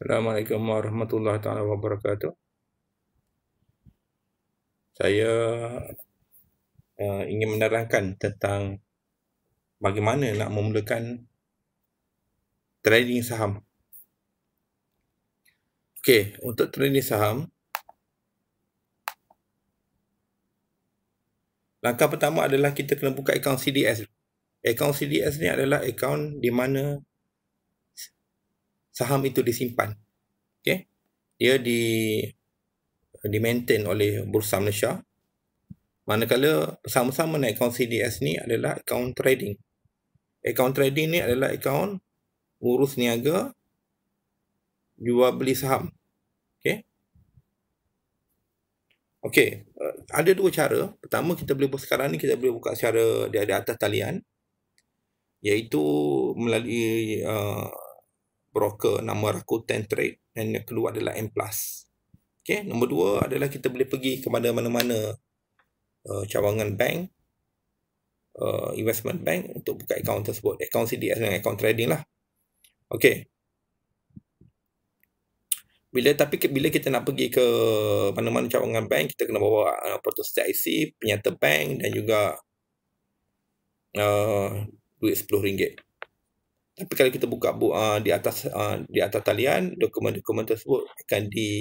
Assalamualaikum warahmatullahi taala wabarakatuh. Saya uh, ingin menerangkan tentang bagaimana nak memulakan trading saham. Okey, untuk trading saham langkah pertama adalah kita kena buka akaun CDS. Akaun CDS ni adalah akaun di mana saham itu disimpan. Okay. Dia di di maintain oleh Bursa Malaysia. Manakala sama-sama naik akaun CDS ni adalah akaun trading. Akaun trading ni adalah akaun urus niaga jual beli saham. Okay. Okay. Uh, eh, ada dua cara. Pertama kita boleh buat sekarang ni kita boleh buka secara di, di atas talian. Iaitu melalui uh, broker nama Rakuten Trade dan yang kedua adalah M+. Okay, nombor dua adalah kita boleh pergi ke mana-mana uh, cawangan bank, uh, investment bank untuk buka akaun tersebut. Akaun CDS dan akaun trading lah. Okay. Bila tapi bila kita nak pergi ke mana-mana cawangan bank, kita kena bawa uh, portal set penyata bank dan juga uh, duit RM10. Tapi kalau kita buka bu- uh, di atas uh, di atas talian, dokumen-dokumen tersebut akan di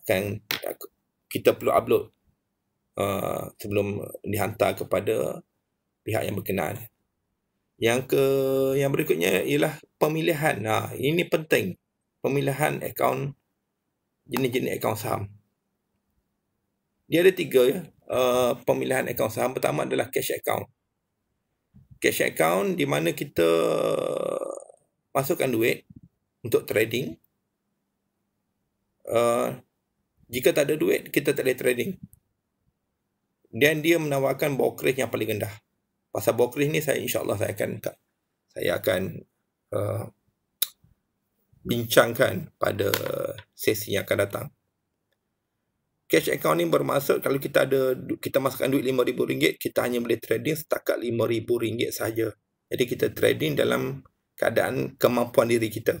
akan kita perlu upload uh, sebelum dihantar kepada pihak yang berkenaan. Yang ke yang berikutnya ialah pemilihan. Nah, ini penting. Pemilihan akaun jenis-jenis akaun saham. Dia ada tiga ya. Uh, pemilihan akaun saham pertama adalah cash account cash account di mana kita masukkan duit untuk trading. Uh, jika tak ada duit, kita tak boleh trading. Dan dia menawarkan brokerage yang paling rendah. Pasal brokerage ni saya insyaAllah saya akan saya akan uh, bincangkan pada sesi yang akan datang cash account ni bermaksud kalau kita ada kita masukkan duit RM5000 kita hanya boleh trading setakat RM5000 saja. Jadi kita trading dalam keadaan kemampuan diri kita.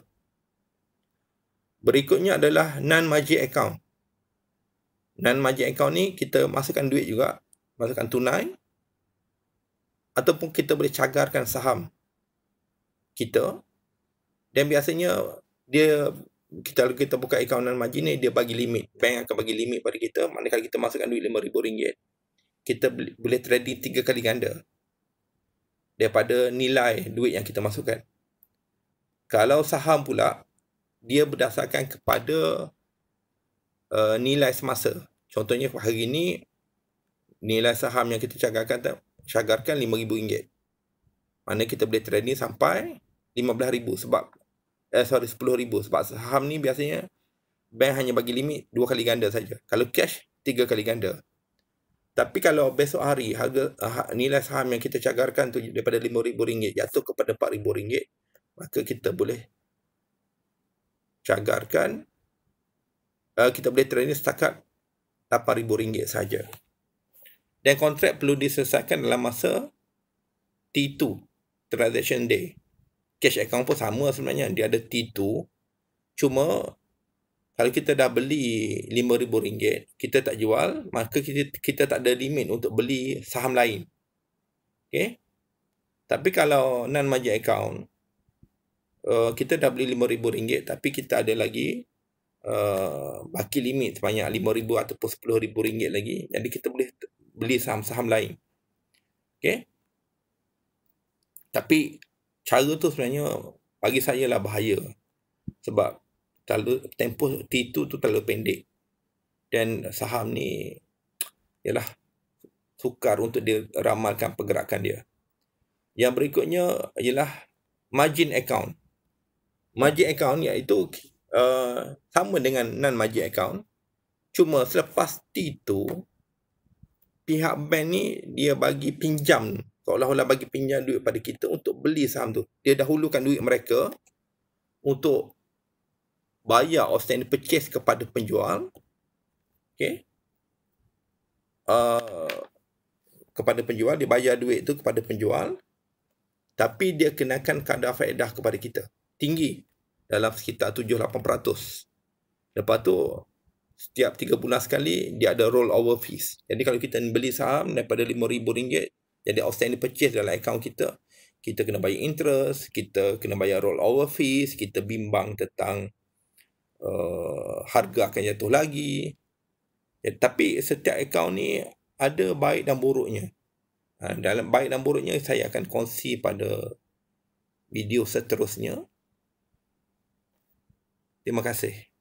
Berikutnya adalah non margin account. Non margin account ni kita masukkan duit juga, masukkan tunai ataupun kita boleh cagarkan saham kita dan biasanya dia kita kita buka akaunan dan margin ni dia bagi limit bank akan bagi limit pada kita maknanya kalau kita masukkan duit RM5,000 kita boleh trading tiga kali ganda daripada nilai duit yang kita masukkan kalau saham pula dia berdasarkan kepada uh, nilai semasa contohnya hari ni nilai saham yang kita cagarkan cagarkan RM5,000 mana kita boleh trading sampai RM15,000 sebab eh sorry 10000 sebab saham ni biasanya bank hanya bagi limit dua kali ganda saja. Kalau cash tiga kali ganda. Tapi kalau besok hari harga uh, nilai saham yang kita cagarkan tu daripada RM5000 jatuh kepada RM4000, maka kita boleh cagarkan uh, kita boleh trade ni setakat RM8000 saja. Dan kontrak perlu diselesaikan dalam masa T2 transaction day cash account pun sama sebenarnya. Dia ada T2. Cuma kalau kita dah beli RM5,000, kita tak jual, maka kita kita tak ada limit untuk beli saham lain. Okay? Tapi kalau non-margin account, uh, kita dah beli RM5,000 tapi kita ada lagi uh, baki limit sebanyak RM5,000 ataupun RM10,000 lagi. Jadi kita boleh beli saham-saham lain. Okay? Tapi cara tu sebenarnya bagi saya lah bahaya sebab terlalu, tempoh T2 tu terlalu pendek dan saham ni ialah sukar untuk diramalkan pergerakan dia. Yang berikutnya ialah margin account. Margin account iaitu uh, sama dengan non-margin account. Cuma selepas T2, pihak bank ni dia bagi pinjam seolah-olah bagi pinjam duit pada kita untuk beli saham tu. Dia dahulukan duit mereka untuk bayar outstanding purchase kepada penjual. Okay. Uh, kepada penjual, dia bayar duit tu kepada penjual. Tapi dia kenakan kadar faedah kepada kita. Tinggi. Dalam sekitar 7-8%. Lepas tu, setiap 3 bulan sekali, dia ada roll over fees. Jadi kalau kita beli saham daripada RM5,000, jadi outstanding purchase dalam account kita kita kena bayar interest kita kena bayar roll over fees kita bimbang tentang uh, harga akan jatuh lagi ya, tapi setiap account ni ada baik dan buruknya ha, dalam baik dan buruknya saya akan kongsi pada video seterusnya Terima kasih.